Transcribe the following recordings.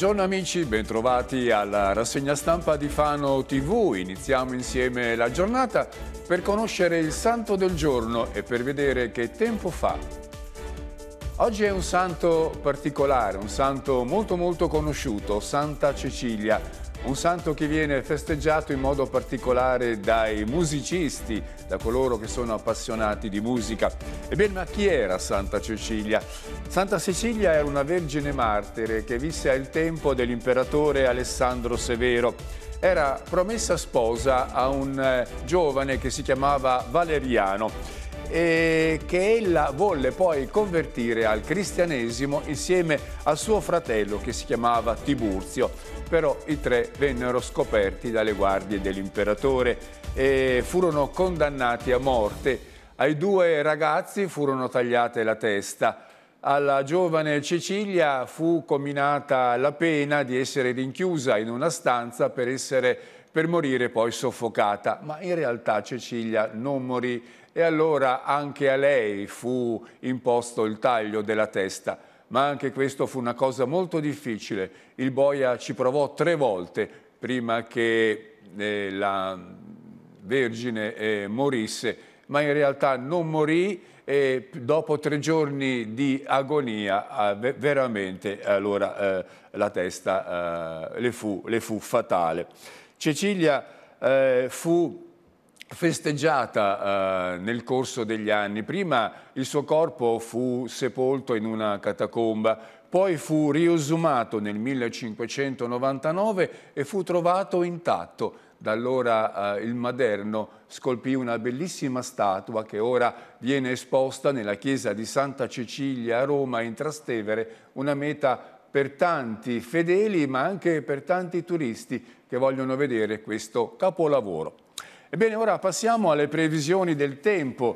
Buongiorno amici, bentrovati alla rassegna stampa di Fano TV. Iniziamo insieme la giornata per conoscere il santo del giorno e per vedere che tempo fa. Oggi è un santo particolare, un santo molto molto conosciuto, Santa Cecilia, un santo che viene festeggiato in modo particolare dai musicisti, da coloro che sono appassionati di musica. Ebbene, ma chi era Santa Cecilia? Santa Cecilia era una vergine martire che visse al tempo dell'imperatore Alessandro Severo. Era promessa sposa a un eh, giovane che si chiamava Valeriano e che ella volle poi convertire al cristianesimo insieme al suo fratello che si chiamava Tiburzio però i tre vennero scoperti dalle guardie dell'imperatore e furono condannati a morte. Ai due ragazzi furono tagliate la testa. Alla giovane Cecilia fu combinata la pena di essere rinchiusa in una stanza per, essere, per morire poi soffocata. Ma in realtà Cecilia non morì e allora anche a lei fu imposto il taglio della testa ma anche questo fu una cosa molto difficile. Il boia ci provò tre volte prima che eh, la Vergine eh, morisse, ma in realtà non morì e dopo tre giorni di agonia eh, veramente allora eh, la testa eh, le fu, le, fu, fatale. Cecilia eh, fu festeggiata eh, nel corso degli anni. Prima il suo corpo fu sepolto in una catacomba, poi fu riesumato nel 1599 e fu trovato intatto. Da allora eh, il Maderno scolpì una bellissima statua che ora viene esposta nella chiesa di Santa Cecilia a Roma in Trastevere, una meta per tanti fedeli ma anche per tanti turisti che vogliono vedere questo capolavoro. Ebbene, ora passiamo alle previsioni del tempo.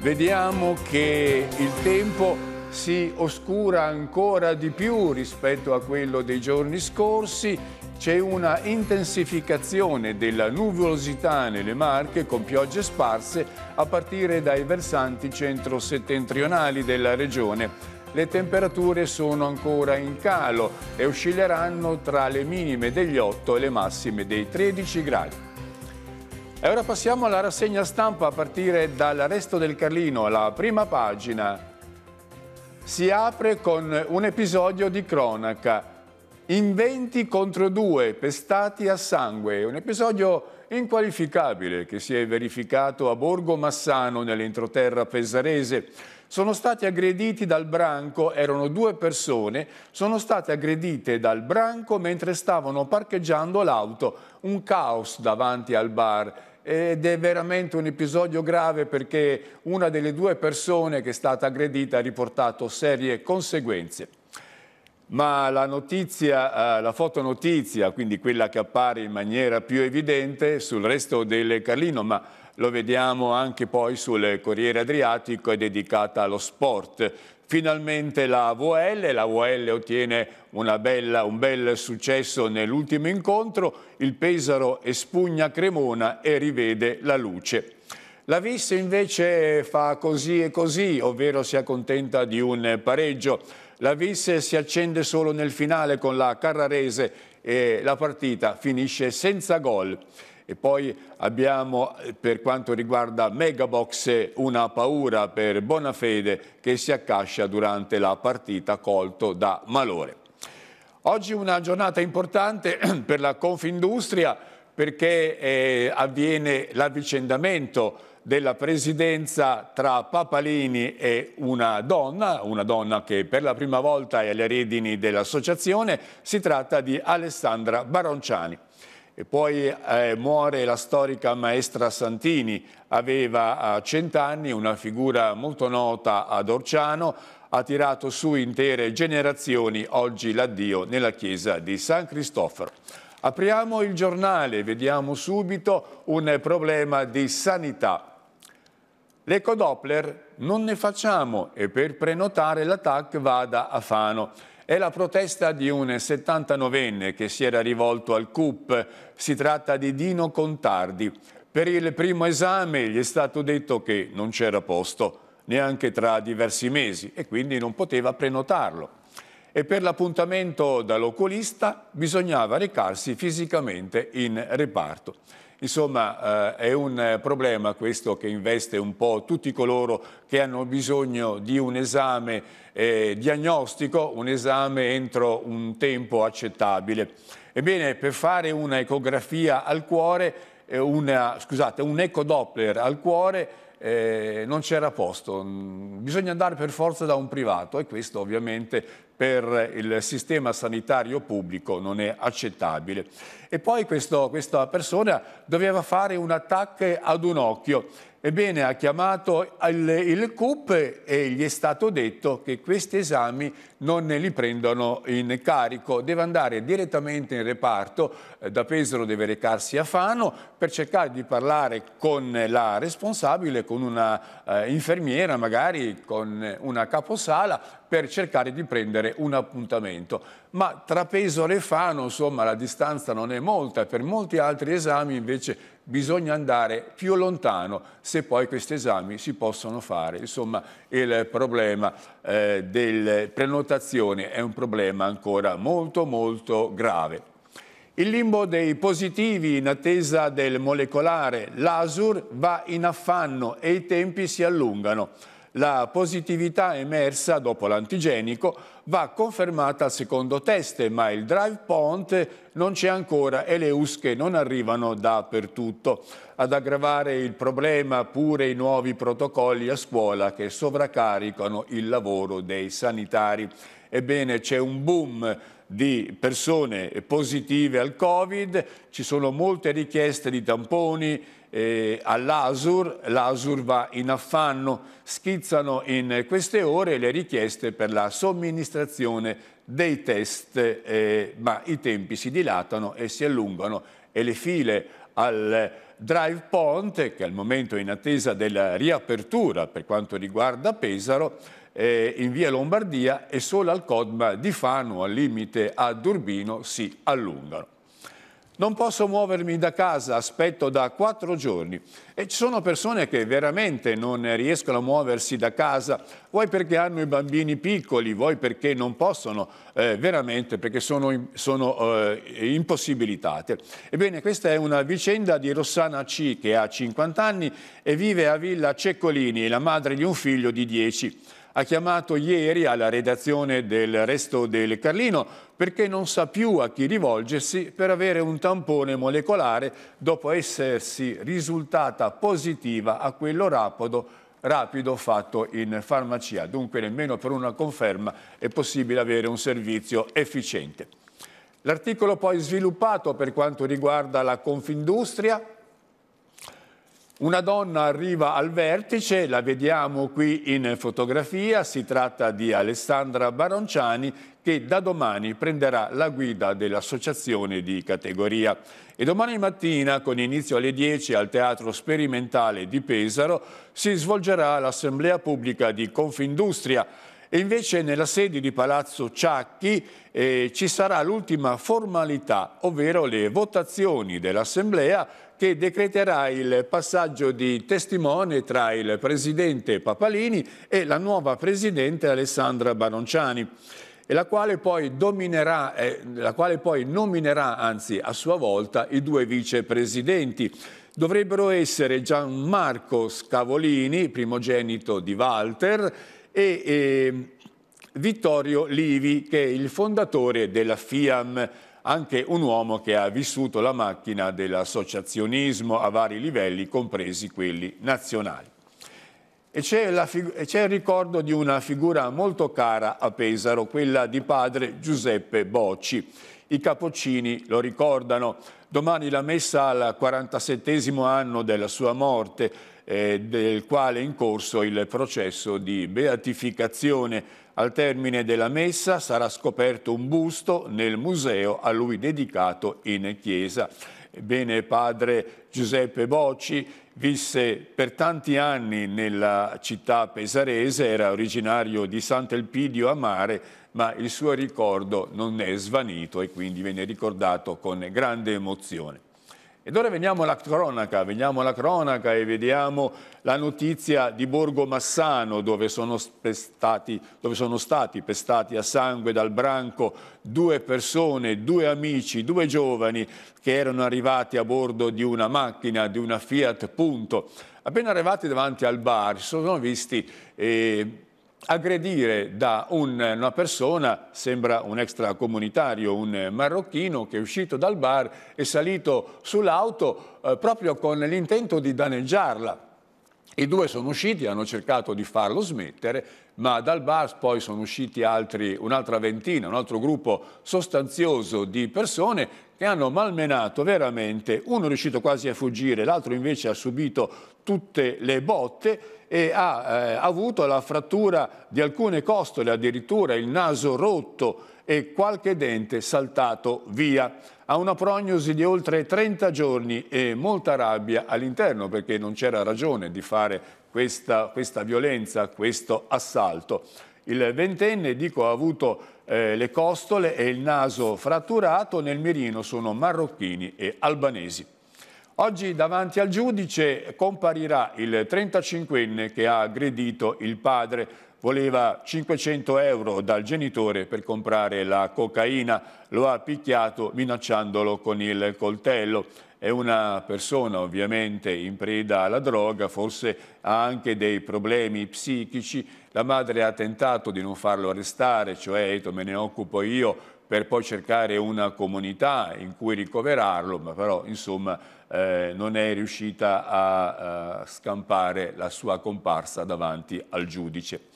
Vediamo che il tempo si oscura ancora di più rispetto a quello dei giorni scorsi. C'è una intensificazione della nuvolosità nelle Marche con piogge sparse a partire dai versanti centro-settentrionali della regione le temperature sono ancora in calo e oscilleranno tra le minime degli 8 e le massime dei 13 gradi. E ora passiamo alla rassegna stampa a partire dall'arresto del Carlino, la prima pagina. Si apre con un episodio di cronaca. In 20 contro 2, pestati a sangue. Un episodio inqualificabile che si è verificato a Borgo Massano, nell'entroterra pesarese. Sono stati aggrediti dal branco, erano due persone, sono state aggredite dal branco mentre stavano parcheggiando l'auto. Un caos davanti al bar ed è veramente un episodio grave perché una delle due persone che è stata aggredita ha riportato serie conseguenze. Ma la notizia, eh, la fotonotizia, quindi quella che appare in maniera più evidente sul resto del Carlino, ma lo vediamo anche poi sul Corriere Adriatico, è dedicata allo sport. Finalmente la VL, la VL ottiene bella, un bel successo nell'ultimo incontro, il Pesaro espugna Cremona e rivede la luce. La Vis invece fa così e così, ovvero si accontenta di un pareggio. La Visse si accende solo nel finale con la Carrarese e la partita finisce senza gol. E poi abbiamo eh, per quanto riguarda Megabox una paura per Bonafede che si accascia durante la partita colto da malore. Oggi una giornata importante per la Confindustria perché eh, avviene l'avvicendamento della presidenza tra Papalini e una donna, una donna che per la prima volta è alle redini dell'associazione, si tratta di Alessandra Baronciani. E poi eh, muore la storica maestra Santini, aveva cent'anni, una figura molto nota ad Orciano, ha tirato su intere generazioni, oggi l'addio nella chiesa di San Cristoforo. Apriamo il giornale, vediamo subito un problema di sanità. L'ecodoppler non ne facciamo e per prenotare la TAC vada a Fano. È la protesta di un 79enne che si era rivolto al CUP. Si tratta di Dino Contardi. Per il primo esame gli è stato detto che non c'era posto, neanche tra diversi mesi, e quindi non poteva prenotarlo. E per l'appuntamento dall'oculista bisognava recarsi fisicamente in reparto. Insomma, eh, è un problema questo che investe un po' tutti coloro che hanno bisogno di un esame eh, diagnostico, un esame entro un tempo accettabile. Ebbene, per fare un'ecografia al cuore, eh, una, scusate, un ecodoppler al cuore eh, non c'era posto, mm, bisogna andare per forza da un privato e questo ovviamente per il sistema sanitario pubblico non è accettabile. E poi questo, questa persona doveva fare un attacco ad un occhio Ebbene, ha chiamato il, il CUP e gli è stato detto che questi esami non ne li prendono in carico. Deve andare direttamente in reparto, eh, da Pesaro deve recarsi a Fano per cercare di parlare con la responsabile, con una eh, infermiera, magari con una caposala, per cercare di prendere un appuntamento ma tra Pesaro e Fano insomma, la distanza non è molta, per molti altri esami invece bisogna andare più lontano se poi questi esami si possono fare. Insomma il problema eh, delle prenotazioni è un problema ancora molto molto grave. Il limbo dei positivi in attesa del molecolare LASUR va in affanno e i tempi si allungano. La positività emersa dopo l'antigenico va confermata al secondo test, ma il drive point non c'è ancora e le usche non arrivano dappertutto. Ad aggravare il problema pure i nuovi protocolli a scuola che sovraccaricano il lavoro dei sanitari. Ebbene, c'è un boom di persone positive al Covid, ci sono molte richieste di tamponi, eh, all'ASUR, l'ASUR va in affanno, schizzano in queste ore le richieste per la somministrazione dei test, eh, ma i tempi si dilatano e si allungano e le file al Drive Point, che al momento è in attesa della riapertura per quanto riguarda Pesaro, eh, in via Lombardia e solo al Codma di Fano, al limite ad Urbino, si allungano. Non posso muovermi da casa, aspetto da quattro giorni. E ci sono persone che veramente non riescono a muoversi da casa, vuoi perché hanno i bambini piccoli, vuoi perché non possono eh, veramente, perché sono, sono eh, impossibilitate. Ebbene, questa è una vicenda di Rossana C, che ha 50 anni e vive a Villa Ceccolini, la madre di un figlio di 10 ha chiamato ieri alla redazione del Resto del Carlino perché non sa più a chi rivolgersi per avere un tampone molecolare dopo essersi risultata positiva a quello rapido, rapido fatto in farmacia. Dunque nemmeno per una conferma è possibile avere un servizio efficiente. L'articolo poi sviluppato per quanto riguarda la Confindustria una donna arriva al vertice, la vediamo qui in fotografia, si tratta di Alessandra Baronciani che da domani prenderà la guida dell'associazione di categoria. E domani mattina, con inizio alle 10 al Teatro Sperimentale di Pesaro, si svolgerà l'assemblea pubblica di Confindustria e invece nella sede di Palazzo Ciacchi eh, ci sarà l'ultima formalità, ovvero le votazioni dell'Assemblea che decreterà il passaggio di testimone tra il presidente Papalini e la nuova presidente Alessandra Baronciani e la quale poi, dominerà, eh, la quale poi nominerà anzi, a sua volta i due vicepresidenti. Dovrebbero essere Gianmarco Scavolini, primogenito di Walter, e eh, Vittorio Livi, che è il fondatore della FIAM anche un uomo che ha vissuto la macchina dell'associazionismo a vari livelli, compresi quelli nazionali. E c'è, il ricordo di una figura molto cara a Pesaro, quella di padre Giuseppe Bocci. I Capocini lo ricordano. Domani la messa al 47 anno della sua morte, eh, del quale è in corso il processo di beatificazione al termine della messa sarà scoperto un busto nel museo a lui dedicato in chiesa. Bene, padre Giuseppe Bocci visse per tanti anni nella città pesarese, era originario di Sant'Elpidio a Mare, ma il suo ricordo non è svanito e quindi viene ricordato con grande emozione. Ed ora veniamo alla cronaca, veniamo alla cronaca e vediamo la notizia di Borgo Massano dove sono, pestati, dove sono, stati pestati a sangue dal branco due persone, due amici, due giovani che erano arrivati a bordo di una macchina, di una Fiat Punto. Appena arrivati davanti al bar si sono visti... Eh, aggredire da un, una persona, sembra un extracomunitario, un marocchino che è uscito dal bar e salito sull'auto eh, proprio con l'intento di danneggiarla. I due sono usciti, hanno cercato di farlo smettere, ma dal bar poi sono usciti un'altra ventina, un altro gruppo sostanzioso di persone che hanno malmenato veramente, uno è riuscito quasi a fuggire, l'altro invece ha subito tutte le botte e ha eh, avuto la frattura di alcune costole, addirittura il naso rotto e qualche dente saltato via. Ha una prognosi di oltre 30 giorni e molta rabbia all'interno perché non c'era ragione di fare questa, questa violenza, questo assalto. Il ventenne, dico, ha avuto eh, le costole e il naso fratturato, nel mirino sono marocchini e albanesi. Oggi davanti al giudice comparirà il 35enne che ha aggredito il padre. Voleva 500 euro dal genitore per comprare la cocaina, lo ha picchiato minacciandolo con il coltello. È una persona ovviamente in preda alla droga, forse ha anche dei problemi psichici. La madre ha tentato di non farlo arrestare, cioè eh, me ne occupo io, per poi cercare una comunità in cui ricoverarlo, ma però insomma eh, non è riuscita a, a eh, scampare la sua comparsa davanti al giudice.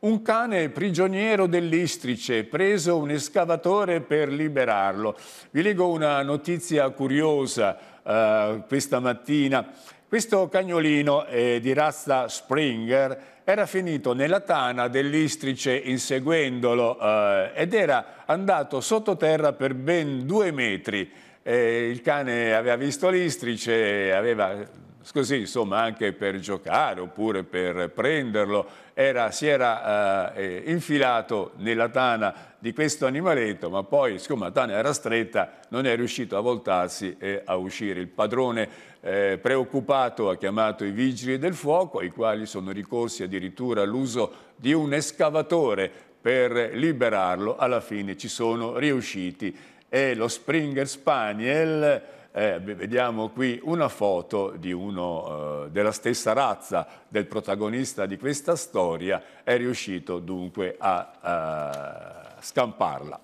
Un cane prigioniero dell'Istrice, preso un escavatore per liberarlo. Vi leggo una notizia curiosa eh, questa mattina. Questo cagnolino eh, di razza Springer era finito nella tana dell'Istrice inseguendolo eh, ed era andato sottoterra per ben due metri eh, il cane aveva visto l'istrice, aveva così insomma anche per giocare oppure per prenderlo, era, si era eh, eh, infilato nella tana di questo animaletto, ma poi siccome la tana era stretta non è riuscito a voltarsi e a uscire. Il padrone eh, preoccupato ha chiamato i vigili del fuoco, i quali sono ricorsi addirittura all'uso di un escavatore per liberarlo, alla fine ci sono riusciti è lo Springer Spaniel, eh, vediamo qui una foto di uno eh, della stessa razza del protagonista di questa storia, è riuscito dunque a, a scamparla.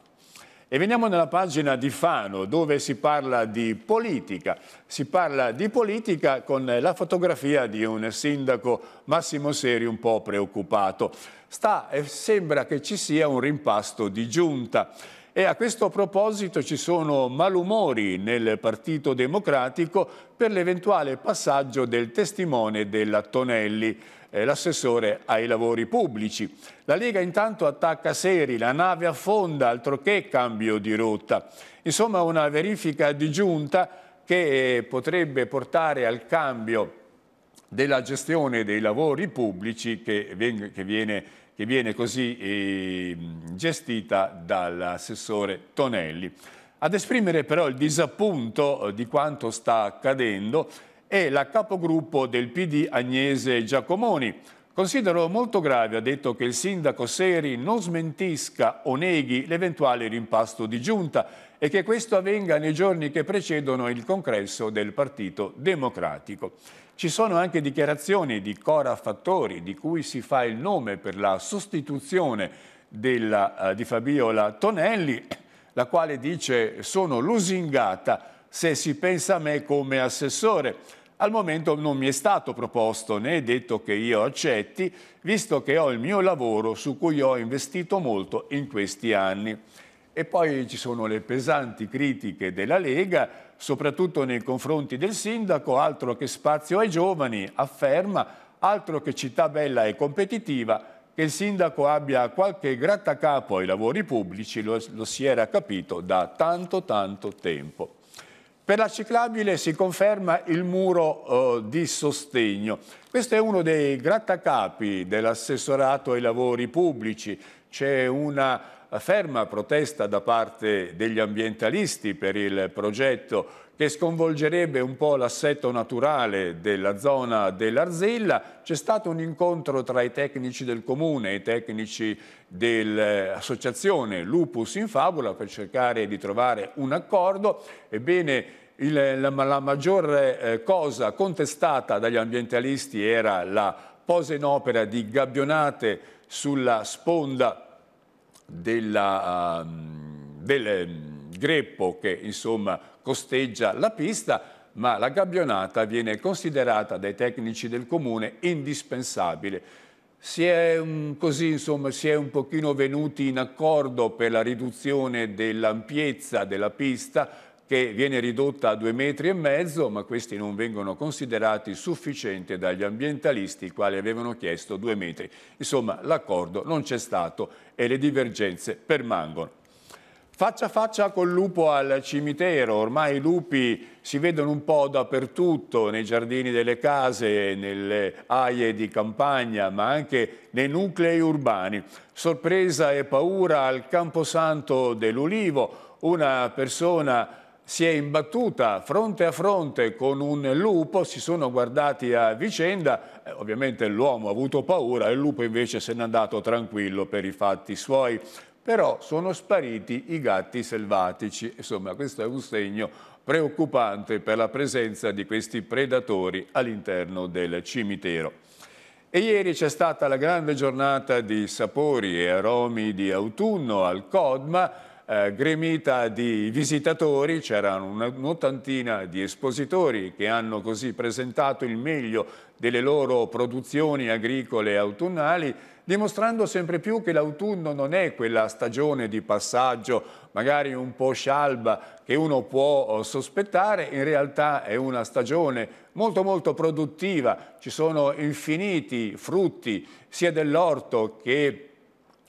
E veniamo nella pagina di Fano dove si parla di politica. Si parla di politica con la fotografia di un sindaco Massimo Seri un po' preoccupato. Sta, eh, sembra che ci sia un rimpasto di giunta. E a questo proposito ci sono malumori nel Partito Democratico per l'eventuale passaggio del testimone della Tonelli eh, l'assessore ai lavori pubblici. La Lega intanto attacca Seri, la nave affonda, altro che cambio di rotta. Insomma una verifica di giunta che eh, potrebbe portare al cambio della gestione dei lavori pubblici che viene che viene così ehm, gestita dall'assessore Tonelli. Ad esprimere però il disappunto eh, di quanto sta accadendo è la capogruppo del PD Agnese Giacomoni. Considero molto grave, ha detto, che il sindaco Seri non smentisca o neghi l'eventuale rimpasto di giunta e che questo avvenga nei giorni che precedono il congresso del Partito Democratico. Ci sono anche dichiarazioni di Cora Fattori, di cui si fa il nome per la sostituzione della, eh, di Fabiola Tonelli, la quale dice sono lusingata se si pensa a me come assessore. Al momento non mi è stato proposto né detto che io accetti, visto che ho il mio lavoro su cui ho investito molto in questi anni. E poi ci sono le pesanti critiche della Lega, soprattutto nei confronti del sindaco, altro che spazio ai giovani, afferma, altro che città bella e competitiva, che il sindaco abbia qualche grattacapo ai lavori pubblici, lo, lo si era capito da tanto tanto tempo. Per la ciclabile si conferma il muro eh, di sostegno. Questo è uno dei grattacapi dell'assessorato ai lavori pubblici. C'è una ferma protesta da parte degli ambientalisti per il progetto che sconvolgerebbe un po' l'assetto naturale della zona dell'Arzilla. C'è stato un incontro tra i tecnici del comune e i tecnici dell'associazione Lupus in Fabula per cercare di trovare un accordo. Ebbene, il, la, la maggior eh, cosa contestata dagli ambientalisti era la posa in opera di gabbionate sulla sponda della, ehm, del ehm, greppo che insomma costeggia la pista, ma la gabbionata viene considerata dai tecnici del comune indispensabile. Si è, mm, così, insomma, si è un pochino venuti in accordo per la riduzione dell'ampiezza della pista, che viene ridotta a due metri e mezzo, ma questi non vengono considerati sufficienti dagli ambientalisti, i quali avevano chiesto due metri. Insomma, l'accordo non c'è stato e le divergenze permangono. Faccia a faccia col lupo al cimitero, ormai i lupi si vedono un po' dappertutto, nei giardini delle case, nelle aie di campagna, ma anche nei nuclei urbani. Sorpresa e paura al Camposanto dell'Ulivo, una persona si è imbattuta fronte a fronte con un lupo, si sono guardati a vicenda, eh, ovviamente l'uomo ha avuto paura e il lupo invece se n'è andato tranquillo per i fatti suoi, però sono spariti i gatti selvatici, insomma questo è un segno preoccupante per la presenza di questi predatori all'interno del cimitero. E ieri c'è stata la grande giornata di sapori e aromi di autunno al Codma, eh, gremita di visitatori, c'erano un'ottantina di espositori che hanno così presentato il meglio delle loro produzioni agricole autunnali, dimostrando sempre più che l'autunno non è quella stagione di passaggio, magari un po' scialba, che uno può eh, sospettare, in realtà è una stagione molto molto produttiva, ci sono infiniti frutti sia dell'orto che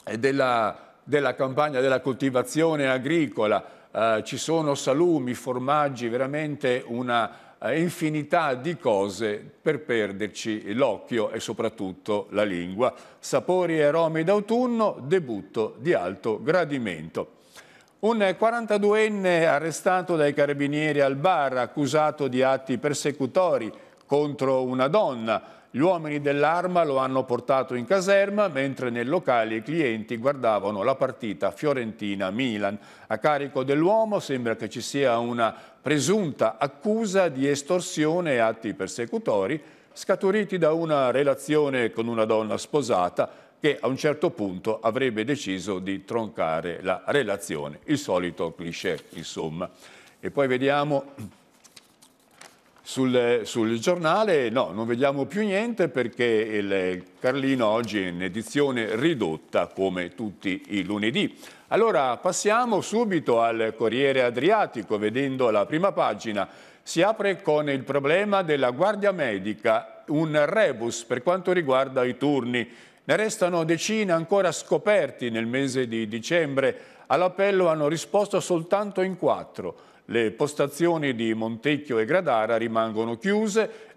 eh, della della campagna della coltivazione agricola, eh, ci sono salumi, formaggi, veramente una eh, infinità di cose per perderci l'occhio e soprattutto la lingua. Sapori e aromi d'autunno, debutto di alto gradimento. Un 42enne arrestato dai carabinieri al bar, accusato di atti persecutori contro una donna, gli uomini dell'arma lo hanno portato in caserma, mentre nel locale i clienti guardavano la partita Fiorentina-Milan. A carico dell'uomo sembra che ci sia una presunta accusa di estorsione e atti persecutori scaturiti da una relazione con una donna sposata che a un certo punto avrebbe deciso di troncare la relazione, il solito cliché insomma. E poi vediamo sul, sul, giornale no, non vediamo più niente perché il Carlino oggi è in edizione ridotta come tutti i lunedì. Allora passiamo subito al Corriere Adriatico vedendo la prima pagina. Si apre con il problema della guardia medica, un rebus per quanto riguarda i turni. Ne restano decine ancora scoperti nel mese di dicembre. All'appello hanno risposto soltanto in quattro. Le postazioni di Montecchio e Gradara rimangono chiuse,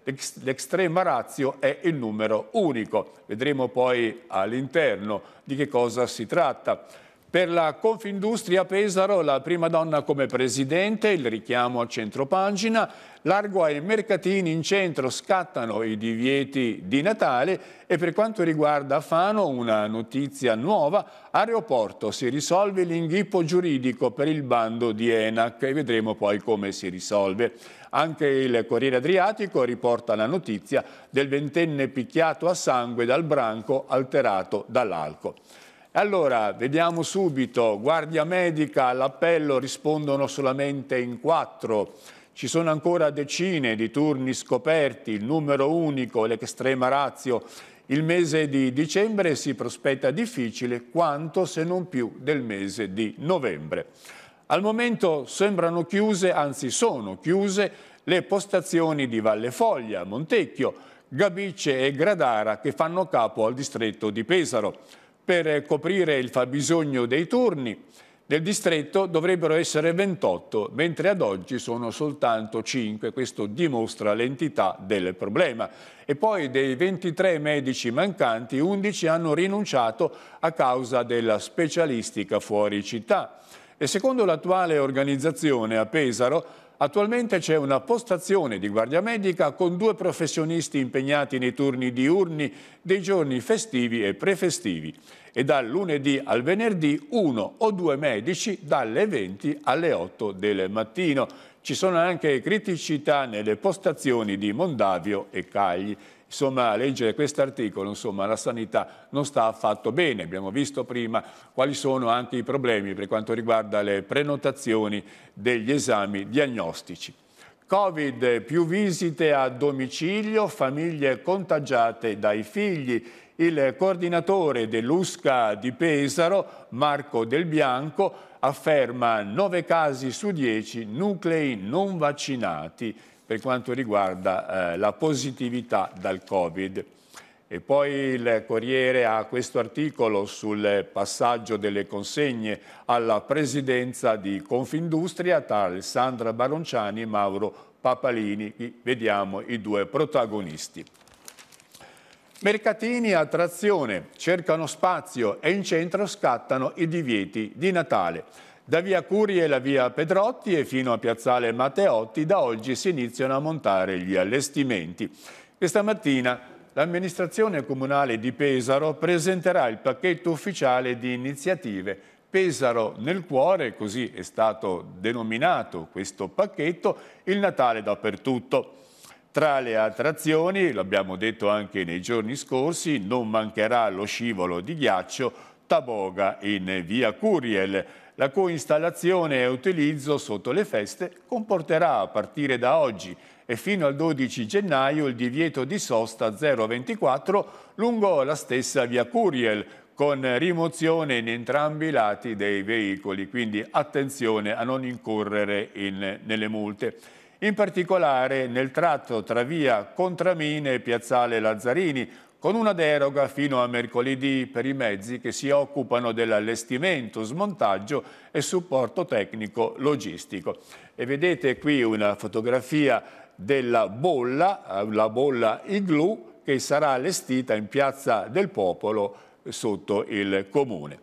l'extrema razio è il numero unico. Vedremo poi all'interno di che cosa si tratta. Per la Confindustria Pesaro la prima donna come presidente, il richiamo a centropagina, Largo ai mercatini in centro scattano i divieti di Natale e per quanto riguarda Fano una notizia nuova, aeroporto si risolve l'inghippo giuridico per il bando di ENAC e vedremo poi come si risolve. Anche il Corriere Adriatico riporta la notizia del ventenne picchiato a sangue dal branco alterato dall'alcol. Allora, vediamo subito, guardia medica, all'appello rispondono solamente in quattro. Ci sono ancora decine di turni scoperti, il numero unico, l'estrema razio. Il mese di dicembre si prospetta difficile quanto se non più del mese di novembre. Al momento sembrano chiuse, anzi sono chiuse, le postazioni di Valle Foglia, Montecchio, Gabice e Gradara che fanno capo al distretto di Pesaro per coprire il fabbisogno dei turni del distretto dovrebbero essere 28, mentre ad oggi sono soltanto 5. Questo dimostra l'entità del problema. E poi dei 23 medici mancanti, 11 hanno rinunciato a causa della specialistica fuori città. E secondo l'attuale organizzazione a Pesaro, Attualmente c'è una postazione di guardia medica con due professionisti impegnati nei turni diurni dei giorni festivi e prefestivi e dal lunedì al venerdì uno o due medici dalle 20 alle 8 del mattino. Ci sono anche criticità nelle postazioni di Mondavio e Cagli insomma, a leggere quest'articolo, insomma, la sanità non sta affatto bene. Abbiamo visto prima quali sono anche i problemi per quanto riguarda le prenotazioni degli esami diagnostici. Covid, più visite a domicilio, famiglie contagiate dai figli. Il coordinatore dell'USCA di Pesaro, Marco Del Bianco, afferma 9 casi su 10 nuclei non vaccinati per quanto riguarda eh, la positività dal Covid. E poi il Corriere ha questo articolo sul passaggio delle consegne alla presidenza di Confindustria tra Alessandra Baronciani e Mauro Papalini. Vediamo i due protagonisti. Mercatini a trazione, cercano spazio e in centro scattano i divieti di Natale. Da via Curie la via Pedrotti e fino a piazzale Matteotti da oggi si iniziano a montare gli allestimenti. Questa mattina l'amministrazione comunale di Pesaro presenterà il pacchetto ufficiale di iniziative Pesaro nel cuore, così è stato denominato questo pacchetto, il Natale dappertutto. Tra le attrazioni, l'abbiamo detto anche nei giorni scorsi, non mancherà lo scivolo di ghiaccio Taboga in via Curiel la cui installazione e utilizzo sotto le feste comporterà a partire da oggi e fino al 12 gennaio il divieto di sosta 024 lungo la stessa via Curiel con rimozione in entrambi i lati dei veicoli, quindi attenzione a non incorrere in, nelle multe. In particolare nel tratto tra via Contramine e Piazzale Lazzarini, con una deroga fino a mercoledì per i mezzi che si occupano dell'allestimento, smontaggio e supporto tecnico logistico. E vedete qui una fotografia della bolla, eh, la bolla Iglu, che sarà allestita in Piazza del Popolo sotto il comune.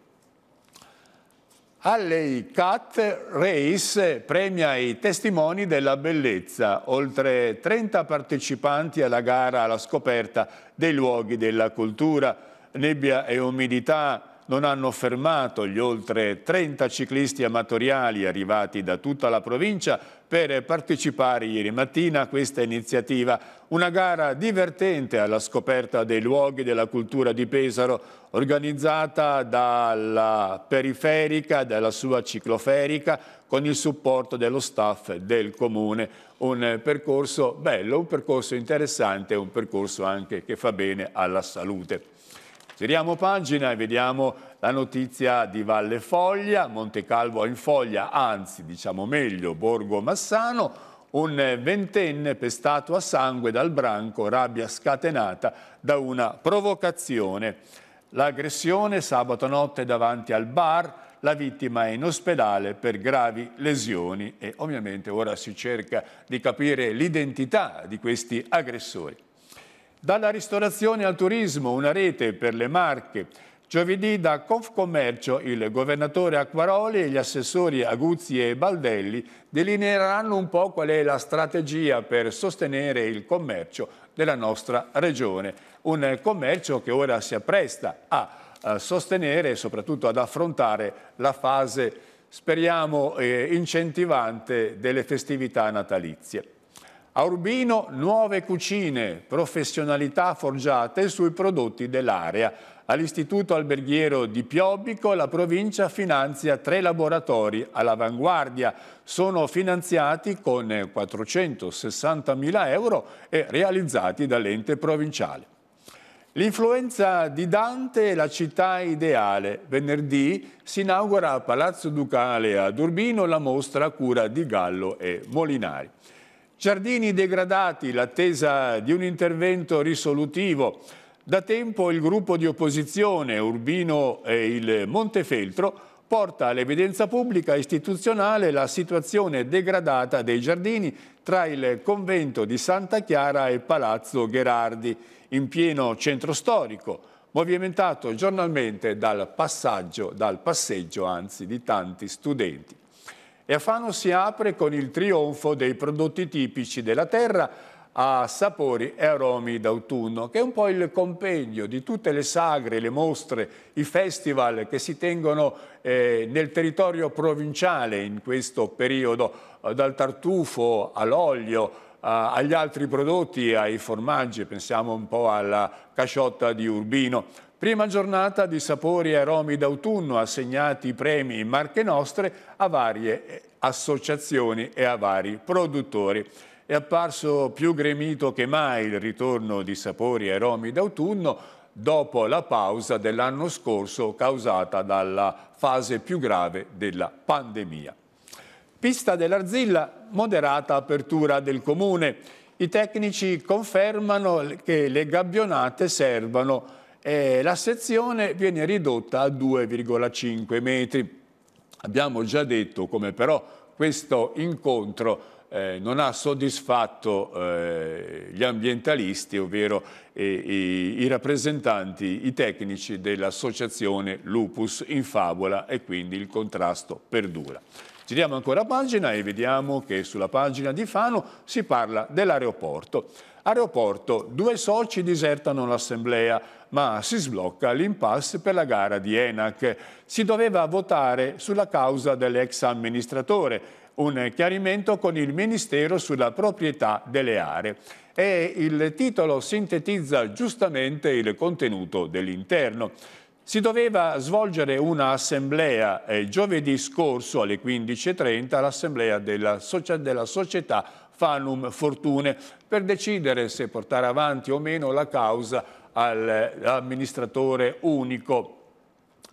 Alley Alleycat Race premia i testimoni della bellezza, oltre 30 partecipanti alla gara alla scoperta dei luoghi della cultura. Nebbia e umidità non hanno fermato gli oltre 30 ciclisti amatoriali arrivati da tutta la provincia per partecipare ieri mattina a questa iniziativa. Una gara divertente alla scoperta dei luoghi della cultura di Pesaro, organizzata dalla periferica, dalla sua cicloferica, con il supporto dello staff del comune. Un percorso bello, un percorso interessante, un percorso anche che fa bene alla salute. Giriamo pagina e vediamo la notizia di Valle Foglia, Monte Calvo in foglia, anzi diciamo meglio Borgo Massano, un ventenne pestato a sangue dal branco, rabbia scatenata da una provocazione. L'aggressione sabato notte davanti al bar, la vittima è in ospedale per gravi lesioni e ovviamente ora si cerca di capire l'identità di questi aggressori. Dalla ristorazione al turismo, una rete per le marche. Giovedì da Confcommercio il governatore Acquaroli e gli assessori Aguzzi e Baldelli delineeranno un po' qual è la strategia per sostenere il commercio della nostra regione. Un commercio che ora si appresta a sostenere e soprattutto ad affrontare la fase, speriamo, eh, incentivante delle festività natalizie. A Urbino nuove cucine, professionalità forgiate sui prodotti dell'area. All'Istituto Alberghiero di Piobbico la provincia finanzia tre laboratori all'avanguardia. Sono finanziati con 460.000 euro e realizzati dall'ente provinciale. L'influenza di Dante è la città ideale. Venerdì si inaugura a Palazzo Ducale ad Urbino la mostra a cura di Gallo e Molinari. Giardini degradati, l'attesa di un intervento risolutivo. Da tempo il gruppo di opposizione Urbino e il Montefeltro porta all'evidenza pubblica istituzionale la situazione degradata dei giardini tra il convento di Santa Chiara e Palazzo Gherardi, in pieno centro storico, movimentato giornalmente dal, passaggio, dal passeggio anzi, di tanti studenti. E a Fano si apre con il trionfo dei prodotti tipici della terra a sapori e aromi d'autunno, che è un po' il compendio di tutte le sagre, le mostre, i festival che si tengono eh, nel territorio provinciale in questo periodo, eh, dal tartufo all'olio, eh, agli altri prodotti, ai formaggi, pensiamo un po' alla casciotta di Urbino. Prima giornata di sapori e aromi d'autunno, assegnati i premi Marche Nostre a varie eh, associazioni e a vari produttori. È apparso più gremito che mai il ritorno di sapori e aromi d'autunno dopo la pausa dell'anno scorso causata dalla fase più grave della pandemia. Pista dell'Arzilla, moderata apertura del comune. I tecnici confermano che le gabbionate servono e la sezione viene ridotta a 2,5 metri. Abbiamo già detto come però questo incontro eh, non ha soddisfatto eh, gli ambientalisti, ovvero eh, i, i, rappresentanti, i tecnici dell'associazione Lupus in favola e quindi il contrasto perdura. Giriamo ancora pagina e vediamo che sulla pagina di Fano si parla dell'aeroporto. Aeroporto, due soci disertano l'assemblea, ma si sblocca l'impasse per la gara di ENAC. Si doveva votare sulla causa dell'ex amministratore, un chiarimento con il Ministero sulla proprietà delle aree e il titolo sintetizza giustamente il contenuto dell'interno. Si doveva svolgere un'assemblea eh, giovedì scorso alle 15.30, l'assemblea della, della società fanum fortune per decidere se portare avanti o meno la causa all'amministratore unico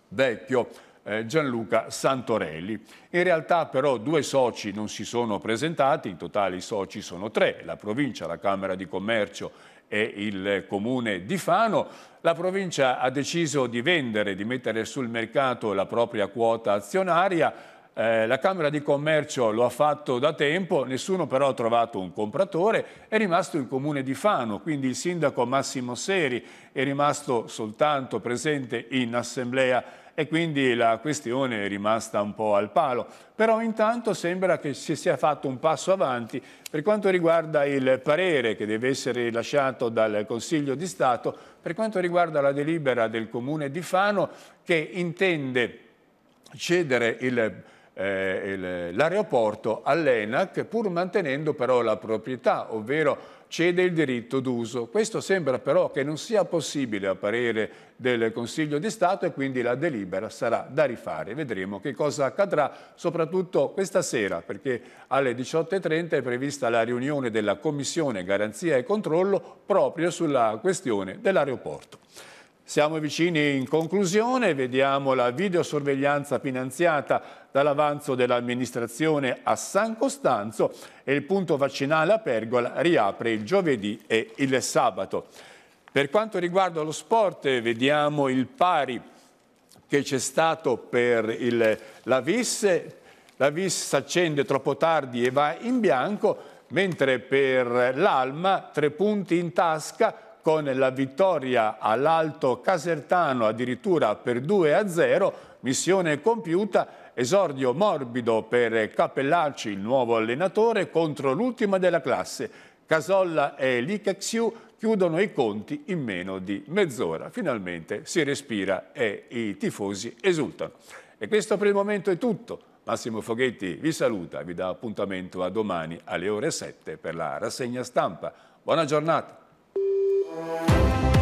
vecchio eh, Gianluca Santorelli. In realtà però due soci non si sono presentati, in totale i soci sono tre, la provincia, la Camera di Commercio e il comune di Fano. La provincia ha deciso di vendere, di mettere sul mercato la propria quota azionaria eh, la Camera di Commercio lo ha fatto da tempo, nessuno però ha trovato un compratore, è rimasto il comune di Fano, quindi il sindaco Massimo Seri è rimasto soltanto presente in assemblea e quindi la questione è rimasta un po' al palo. Però intanto sembra che si sia fatto un passo avanti per quanto riguarda il parere che deve essere rilasciato dal Consiglio di Stato per quanto riguarda la delibera del Comune di Fano che intende cedere il eh, l'aeroporto all'ENAC pur mantenendo però la proprietà, ovvero cede il diritto d'uso. Questo sembra però che non sia possibile a parere del Consiglio di Stato e quindi la delibera sarà da rifare. Vedremo che cosa accadrà soprattutto questa sera perché alle 18.30 è prevista la riunione della Commissione Garanzia e Controllo proprio sulla questione dell'aeroporto. Siamo vicini in conclusione, vediamo la videosorveglianza finanziata dall'avanzo dell'amministrazione a San Costanzo e il punto vaccinale a Pergola riapre il giovedì e il sabato. Per quanto riguarda lo sport vediamo il pari che c'è stato per il, la VIS, la VIS s'accende troppo tardi e va in bianco, mentre per l'Alma tre punti in tasca con la vittoria all'Alto Casertano addirittura per 2 a 0, missione compiuta, esordio morbido per Capellacci, il nuovo allenatore, contro l'ultima della classe. Casolla e Licaxiu chiudono i conti in meno di mezz'ora. Finalmente si respira e i tifosi esultano. E questo per il momento è tutto. Massimo Foghetti vi saluta, vi dà appuntamento a domani alle ore 7 per la rassegna stampa. Buona giornata. Música